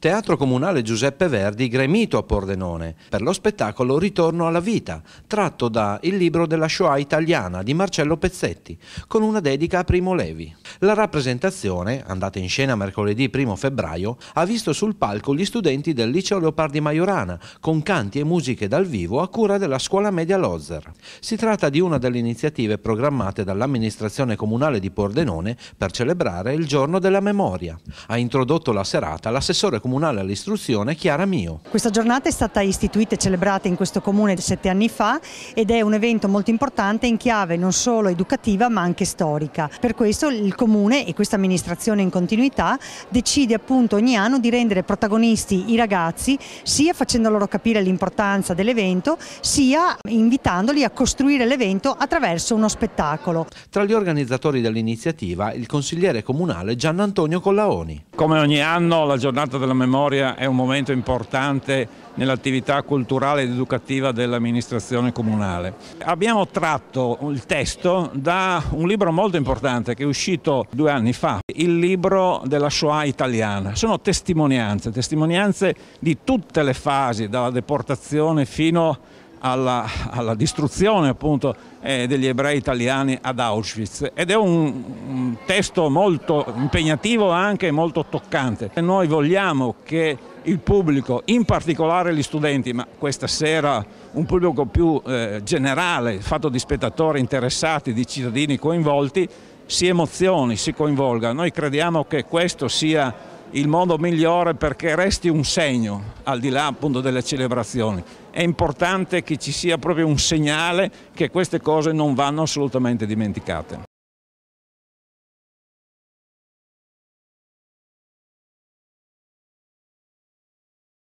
Teatro Comunale Giuseppe Verdi, gremito a Pordenone, per lo spettacolo Ritorno alla vita, tratto da Il libro della Shoah italiana di Marcello Pezzetti, con una dedica a Primo Levi. La rappresentazione, andata in scena mercoledì 1 febbraio, ha visto sul palco gli studenti del liceo Leopardi Maiorana con canti e musiche dal vivo a cura della scuola media Lozzer. Si tratta di una delle iniziative programmate dall'amministrazione comunale di Pordenone per celebrare il giorno della memoria. Ha introdotto la serata l'assessore comunale all'istruzione Chiara Mio. Questa giornata è stata istituita e celebrata in questo comune sette anni fa ed è un evento molto importante in chiave non solo educativa ma anche storica. Per questo il comune comune e questa amministrazione in continuità decide appunto ogni anno di rendere protagonisti i ragazzi sia facendo loro capire l'importanza dell'evento sia invitandoli a costruire l'evento attraverso uno spettacolo. Tra gli organizzatori dell'iniziativa il consigliere comunale Gian Antonio Collaoni. Come ogni anno la giornata della memoria è un momento importante nell'attività culturale ed educativa dell'amministrazione comunale. Abbiamo tratto il testo da un libro molto importante che è uscito due anni fa, il libro della Shoah italiana. Sono testimonianze, testimonianze di tutte le fasi, dalla deportazione fino alla, alla distruzione appunto, eh, degli ebrei italiani ad Auschwitz ed è un, un testo molto impegnativo anche molto toccante. E noi vogliamo che il pubblico, in particolare gli studenti, ma questa sera un pubblico più eh, generale, fatto di spettatori interessati, di cittadini coinvolti, si emozioni, si coinvolga. Noi crediamo che questo sia il modo migliore perché resti un segno, al di là appunto delle celebrazioni. È importante che ci sia proprio un segnale che queste cose non vanno assolutamente dimenticate.